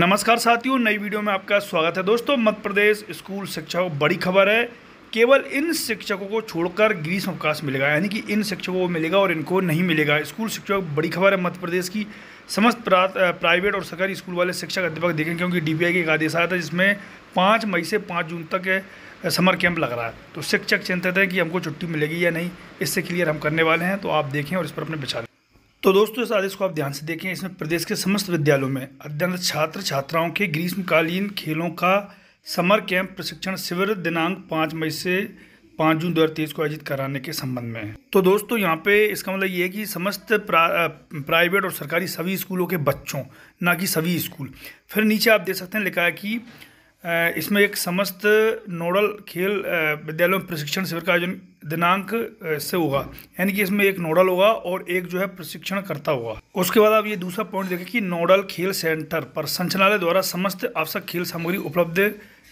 नमस्कार साथियों नई वीडियो में आपका स्वागत है दोस्तों मध्य प्रदेश स्कूल शिक्षा को बड़ी खबर है केवल इन शिक्षकों को छोड़कर ग्रीष्म अवकाश मिलेगा यानी कि इन शिक्षकों को मिलेगा और इनको नहीं मिलेगा स्कूल शिक्षा बड़ी खबर है मध्य प्रदेश की समस्त प्राइवेट और सरकारी स्कूल वाले शिक्षक अध्यापक देखें क्योंकि डी के एक आदेश आया था जिसमें पाँच मई से पाँच जून तक समर कैंप लग रहा है तो शिक्षक चिंतित है कि हमको छुट्टी मिलेगी या नहीं इससे क्लियर हम करने वाले हैं तो आप देखें और इस पर अपने विचार तो दोस्तों इस आदेश को आप ध्यान से देखें इसमें प्रदेश के समस्त विद्यालयों में अध्ययनरत छात्र छात्राओं के ग्रीष्मकालीन खेलों का समर कैंप प्रशिक्षण शिविर दिनांक पाँच मई से पाँच जून दो को आयोजित कराने के संबंध में तो दोस्तों यहाँ पे इसका मतलब ये है कि समस्त प्राइवेट और सरकारी सभी स्कूलों के बच्चों ना कि सभी स्कूल फिर नीचे आप देख सकते हैं लिखा है कि इसमें एक समस्त नोडल खेल विद्यालयों में प्रशिक्षण शिविर का आयोजन दिनांक से होगा यानी कि इसमें एक नोडल होगा और एक जो है प्रशिक्षण करता होगा उसके बाद आप ये दूसरा पॉइंट देखें कि नोडल खेल सेंटर पर संचालय द्वारा समस्त आवश्यक खेल सामग्री उपलब्ध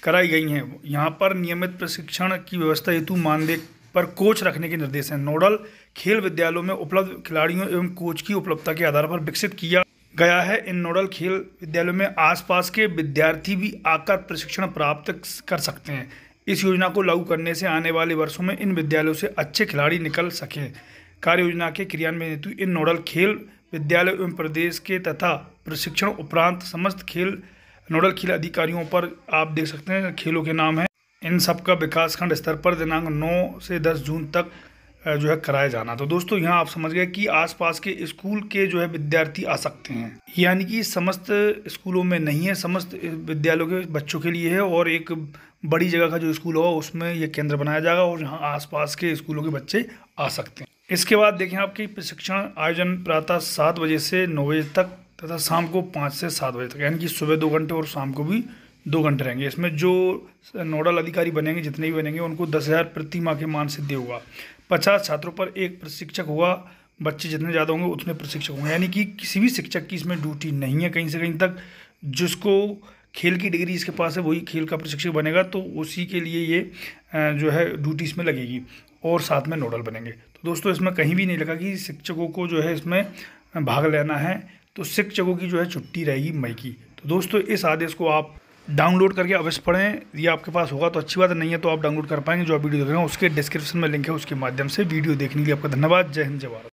कराई गई हैं यहाँ पर नियमित प्रशिक्षण की व्यवस्था हेतु मानदेय पर कोच रखने के निर्देश हैं नोडल खेल विद्यालयों में उपलब्ध खिलाड़ियों एवं कोच की उपलब्धता के आधार पर विकसित किया गया है इन नोडल खेल विद्यालयों में आसपास के विद्यार्थी भी आकर प्रशिक्षण प्राप्त कर सकते हैं इस योजना को लागू करने से आने वाले वर्षों में इन विद्यालयों से अच्छे खिलाड़ी निकल सकें कार्य योजना के क्रियान्वयन हेतु इन नोडल खेल विद्यालय एवं प्रदेश के तथा प्रशिक्षण उपरांत समस्त खेल नोडल खेल अधिकारियों पर आप देख सकते हैं खेलों के नाम हैं इन सब का विकासखंड स्तर पर दिनांक 9 से 10 जून तक जो है कराया जाना तो दोस्तों यहाँ आप समझ गए कि आसपास के स्कूल के जो है विद्यार्थी आ सकते हैं यानी कि समस्त स्कूलों में नहीं है समस्त विद्यालयों के बच्चों के लिए है और एक बड़ी जगह का जो स्कूल होगा उसमें यह केंद्र बनाया जाएगा और यहाँ आसपास के स्कूलों के बच्चे आ सकते हैं इसके बाद देखें आपकी प्रशिक्षण आयोजन प्रातः सात बजे से नौ बजे तक तथा शाम को पाँच से सात बजे तक यानी कि सुबह दो घंटे और शाम को भी दो घंटे रहेंगे इसमें जो नोडल अधिकारी बनेंगे जितने भी बनेंगे उनको दस हज़ार प्रति माह के मान सिद्ध होगा पचास छात्रों पर एक प्रशिक्षक होगा बच्चे जितने ज़्यादा होंगे उतने प्रशिक्षक होंगे यानी कि किसी भी शिक्षक की इसमें ड्यूटी नहीं है कहीं से कहीं तक जिसको खेल की डिग्री इसके पास है वही खेल का प्रशिक्षक बनेगा तो उसी के लिए ये जो है ड्यूटी इसमें लगेगी और साथ में नोडल बनेंगे तो दोस्तों इसमें कहीं भी नहीं लगा कि शिक्षकों को जो है इसमें भाग लेना है तो शिक्षकों की जो है छुट्टी रहेगी मई की तो दोस्तों इस आदेश को आप डाउनलोड करके अवश्य पढ़ें ये आपके पास होगा तो अच्छी बात नहीं है तो आप डाउनलोड कर पाएंगे जो आप वीडियो देख रहे हैं उसके डिस्क्रिप्शन में लिंक है उसके माध्यम से वीडियो देखने के लिए आपका धन्यवाद जय हिंद जय भारत